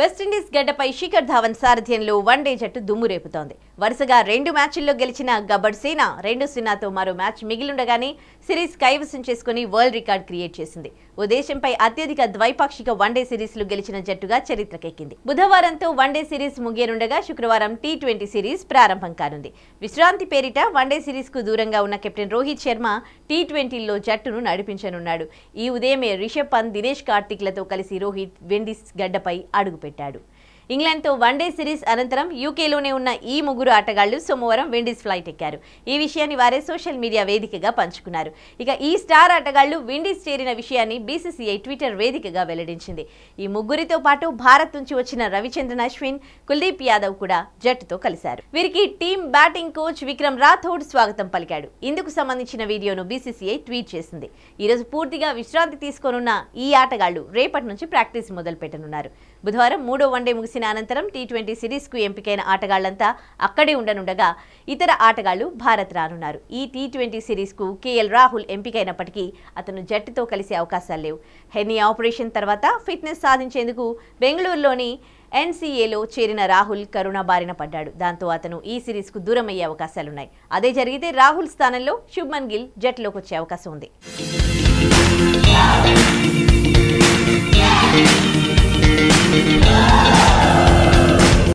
West Indies గడ్డపై శిఖర్ ధావన్ సారథ్యంలో one day జట్టు దుమ్ము రేపుతోంది వరుసగా రెండు మ్యాచ్ల్లో గెలిచిన గబ్బర్ సేన రెండు సున్నాతో మరో మ్యాచ్ మిగిలిండగానే సిరీస్ కైవసం చేసుకుని వరల్డ్ రికార్డ్ క్రియేట్ చేసింది ఓ దేశంపై అత్యధిక ద్వైపాక్షిక వన్డే సిరీస్లు గెలిచిన జట్టుగా చరిత్రకెక్కింది బుధవారంతో వన్డే సిరీస్ ముగియనుండగా శుక్రవారం టీ ట్వంటీ సిరీస్ ప్రారంభం కానుంది విశ్రాంతి పేరిట వన్డే సిరీస్కు దూరంగా ఉన్న కెప్టెన్ రోహిత్ శర్మ టీ ట్వంటీలో జట్టును నడిపించనున్నాడు ఈ ఉదయమే రిషబ్ పంత్ దినేష్ కార్తిక్లతో కలిసి రోహిత్ వెండీస్ గడ్డపై అడుగు పెట్టాడు ఇంగ్లాండ్తో వన్డే సిరీస్ అనంతరం యూకేలోనే ఉన్న ఈ ముగ్గురు ఆటగాళ్లు సోమవారం విండీస్ ఫ్లైట్ ఎక్కారు ఈ విషయాన్ని వారే సోషల్ మీడియా వేదికగా పంచుకున్నారు ఇక ఈ స్టార్ ఆటగాళ్లు విండీస్ చేరిన విషయాన్ని బీసీసీఐ ట్విట్టర్ వేదికగా వెల్లడించింది ఈ ముగ్గురితో పాటు భారత్ నుంచి వచ్చిన రవిచంద్రన్ అశ్విన్ కుల్దీప్ యాదవ్ కూడా జట్టుతో కలిశారు వీరికి team batting coach Vikram Rathore స్వాగతం పలికాడు ఇందుకు సంబంధించిన వీడియోను బీసీసీఐ ట్వీట్ చేసింది ఈరోజు పూర్తిగా విశ్రాంతి తీసుకోనున్న ఈ ఆటగాళ్లు రేపటి నుంచి ప్రాక్టీస్ మొదలు పెట్టనున్నారు బుధవారం మూడో వన్డే ముగిసిన తాకిన అనంతరం టీ ట్వంటీ సిరీస్కు ఎంపికైన ఆటగాళ్లంతా అక్కడే ఉండనుండగా ఇతర ఆటగాళ్లు భారత్ రానున్నారు ఈ టీ ట్వంటీ సిరీస్కు కేఎల్ రాహుల్ ఎంపికైనప్పటికీ అతను జట్టుతో కలిసే అవకాశాలు లేవు హెన్నీ ఆపరేషన్ తర్వాత ఫిట్నెస్ సాధించేందుకు బెంగళూరులోని ఎన్సీఏలో చేరిన రాహుల్ కరోనా బారిన పడ్డాడు దాంతో అతను ఈ సిరీస్కు దూరం అయ్యే అవకాశాలున్నాయి అదే జరిగితే రాహుల్ స్థానంలో శుభ్మన్ గిల్ జట్టులోకి వచ్చే అవకాశం ఉంది